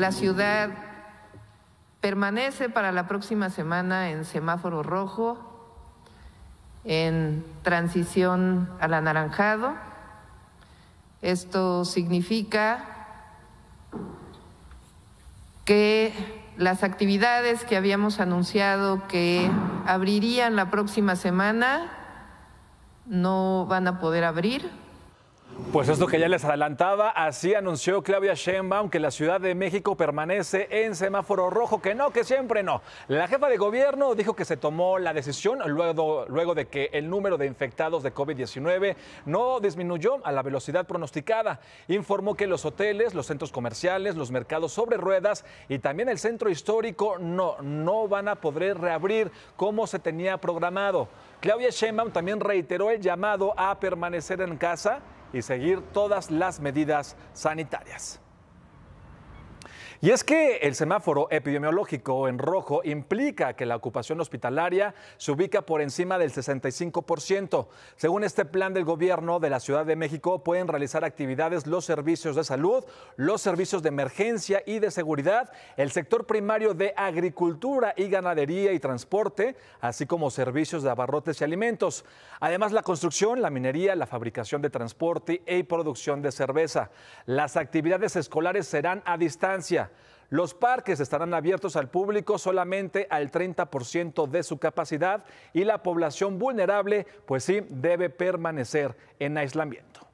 La ciudad permanece para la próxima semana en semáforo rojo, en transición al anaranjado. Esto significa que las actividades que habíamos anunciado que abrirían la próxima semana no van a poder abrir pues esto que ya les adelantaba, así anunció Claudia Sheinbaum que la Ciudad de México permanece en semáforo rojo, que no, que siempre no. La jefa de gobierno dijo que se tomó la decisión luego, luego de que el número de infectados de COVID-19 no disminuyó a la velocidad pronosticada. Informó que los hoteles, los centros comerciales, los mercados sobre ruedas y también el centro histórico no, no van a poder reabrir como se tenía programado. Claudia Sheinbaum también reiteró el llamado a permanecer en casa y seguir todas las medidas sanitarias. Y es que el semáforo epidemiológico en rojo implica que la ocupación hospitalaria se ubica por encima del 65%. Según este plan del gobierno de la Ciudad de México, pueden realizar actividades los servicios de salud, los servicios de emergencia y de seguridad, el sector primario de agricultura y ganadería y transporte, así como servicios de abarrotes y alimentos. Además, la construcción, la minería, la fabricación de transporte y producción de cerveza. Las actividades escolares serán a distancia. Los parques estarán abiertos al público solamente al 30% de su capacidad y la población vulnerable, pues sí, debe permanecer en aislamiento.